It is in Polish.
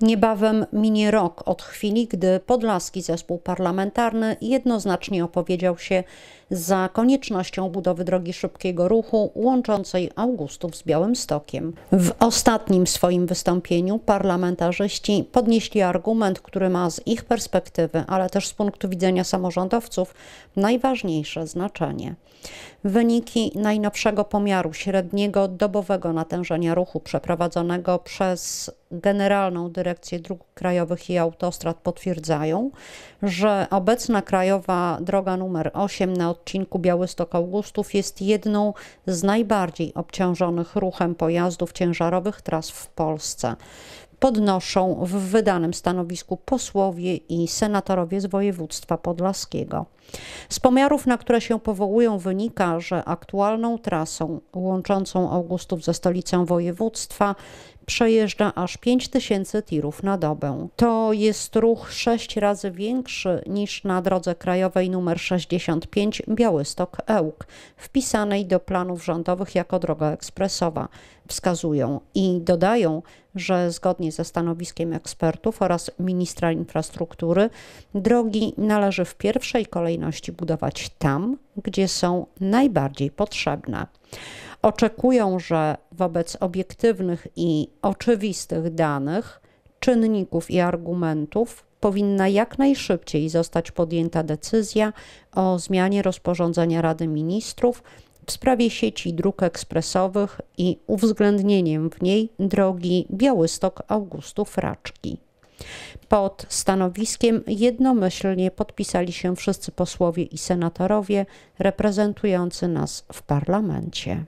Niebawem minie rok od chwili, gdy podlaski zespół parlamentarny jednoznacznie opowiedział się za koniecznością budowy drogi szybkiego ruchu łączącej Augustów z Białymstokiem. W ostatnim swoim wystąpieniu parlamentarzyści podnieśli argument, który ma z ich perspektywy, ale też z punktu widzenia samorządowców najważniejsze znaczenie. Wyniki najnowszego pomiaru średniego dobowego natężenia ruchu przeprowadzonego przez Generalną Dyrekcję dyrekcje dróg krajowych i autostrad potwierdzają, że obecna krajowa droga numer 8 na odcinku Białystok-Augustów jest jedną z najbardziej obciążonych ruchem pojazdów ciężarowych tras w Polsce podnoszą w wydanym stanowisku posłowie i senatorowie z województwa podlaskiego. Z pomiarów, na które się powołują, wynika, że aktualną trasą łączącą Augustów ze stolicą województwa przejeżdża aż 5000 tirów na dobę. To jest ruch sześć razy większy niż na drodze krajowej nr 65 Białystok-Ełk, wpisanej do planów rządowych jako droga ekspresowa, wskazują i dodają, że zgodnie ze stanowiskiem ekspertów oraz ministra infrastruktury, drogi należy w pierwszej kolejności budować tam, gdzie są najbardziej potrzebne. Oczekują, że wobec obiektywnych i oczywistych danych, czynników i argumentów powinna jak najszybciej zostać podjęta decyzja o zmianie rozporządzenia Rady Ministrów w sprawie sieci dróg ekspresowych i uwzględnieniem w niej drogi Białystok-Augustów-Raczki. Pod stanowiskiem jednomyślnie podpisali się wszyscy posłowie i senatorowie reprezentujący nas w parlamencie.